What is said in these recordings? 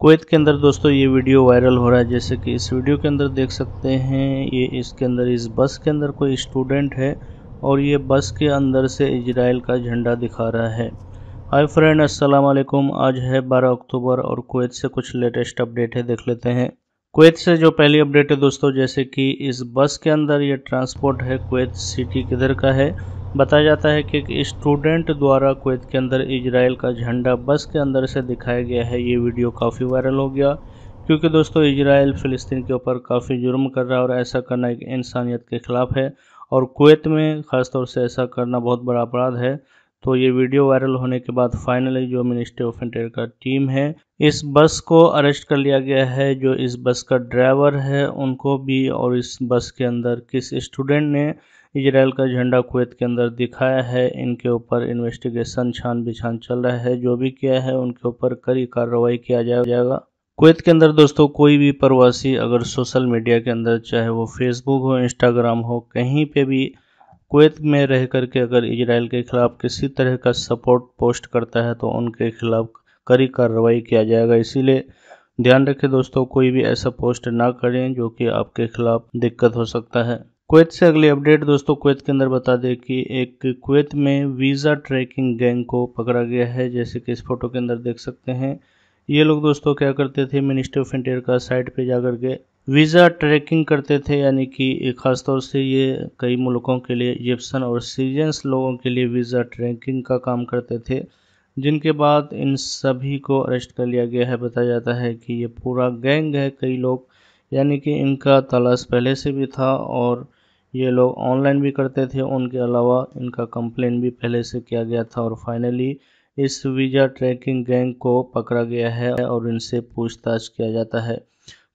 Kuwait के अंदर दोस्तों ये वीडियो वायरल हो रहा है जैसे कि इस वीडियो के अंदर देख सकते हैं ये इसके अंदर इस बस के अंदर कोई स्टूडेंट है और ये बस के अंदर से इजराइल का झंडा दिखा रहा है हाय फ्रेंड अस्सलाम वालेकुम आज है 12 अक्टूबर और कुवैत से कुछ लेटेस्ट अपडेट है देख लेते हैं कुवैत से जो पहली अपडेट है दोस्तों जैसे कि इस बस के अंदर ये ट्रांसपोर्ट है कुवैत सिटी किधर का है बताया जाता है कि एक स्टूडेंट द्वारा कुवैत के अंदर इजराइल का झंडा बस के अंदर से दिखाया गया है ये वीडियो काफ़ी वायरल हो गया क्योंकि दोस्तों इजराइल फ़िलिस्तीन के ऊपर काफ़ी जुर्म कर रहा है और ऐसा करना एक इंसानियत के ख़िलाफ़ है और कुवैत में ख़ासतौर से ऐसा करना बहुत बड़ा अपराध है तो ये वीडियो वायरल होने के बाद फाइनली जो मिनिस्ट्री ऑफ इंटीरियर का टीम है इस बस को अरेस्ट कर लिया गया है जो इस बस का ड्राइवर है उनको भी और इस बस के अंदर किस स्टूडेंट ने इसराइल का झंडा कुवैत के अंदर दिखाया है इनके ऊपर इन्वेस्टिगेशन छान बिछान चल रहा है जो भी किया है उनके ऊपर कड़ी कार्रवाई किया जाएगा कुवैत के अंदर दोस्तों कोई भी प्रवासी अगर सोशल मीडिया के अंदर चाहे वो फेसबुक हो इंस्टाग्राम हो कहीं पे भी कुवैत में रह करके अगर इसराइल के खिलाफ़ किसी तरह का सपोर्ट पोस्ट करता है तो उनके खिलाफ कड़ी कार्रवाई किया जाएगा इसीलिए ध्यान रखें दोस्तों कोई भी ऐसा पोस्ट ना करें जो कि आपके खिलाफ दिक्कत हो सकता है कुवैत से अगली अपडेट दोस्तों कुवैत के अंदर बता दें कि एक कुवैत में वीज़ा ट्रैकिंग गैंग को पकड़ा गया है जैसे कि इस फोटो के अंदर देख सकते हैं ये लोग दोस्तों क्या करते थे मिनिस्ट्री ऑफ इंटीरियर का साइट पे जाकर के वीज़ा ट्रैकिंग करते थे यानी कि ख़ासतौर से ये कई मुल्कों के लिए जिप्सन और सीरियंस लोगों के लिए वीज़ा ट्रैकिंग का काम करते थे जिनके बाद इन सभी को अरेस्ट कर लिया गया है बताया जाता है कि ये पूरा गैंग है कई लोग यानी कि इनका तलाश पहले से भी था और ये लोग ऑनलाइन भी करते थे उनके अलावा इनका कंप्लेन भी पहले से किया गया था और फाइनली इस वीज़ा ट्रैकिंग गैंग को पकड़ा गया है और इनसे पूछताछ किया जाता है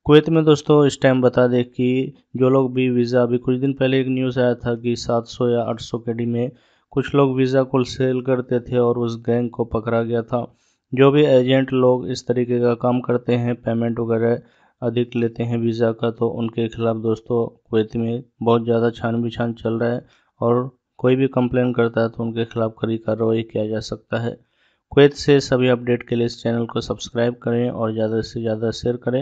कुवैत में दोस्तों इस टाइम बता दें कि जो लोग भी वीज़ा अभी कुछ दिन पहले एक न्यूज़ आया था कि 700 या 800 कैडी में कुछ लोग वीज़ा को सेल करते थे और उस गैंग को पकड़ा गया था जो भी एजेंट लोग इस तरीके का काम करते हैं पेमेंट वगैरह अधिक लेते हैं वीज़ा का तो उनके खिलाफ़ दोस्तों कुवैत में बहुत ज़्यादा छान बिछान चल रहा है और कोई भी कंप्लेन करता है तो उनके खिलाफ़ कड़ी कार्रवाई किया जा सकता है कुवैत से सभी अपडेट के लिए इस चैनल को सब्सक्राइब करें और ज़्यादा से ज़्यादा शेयर करें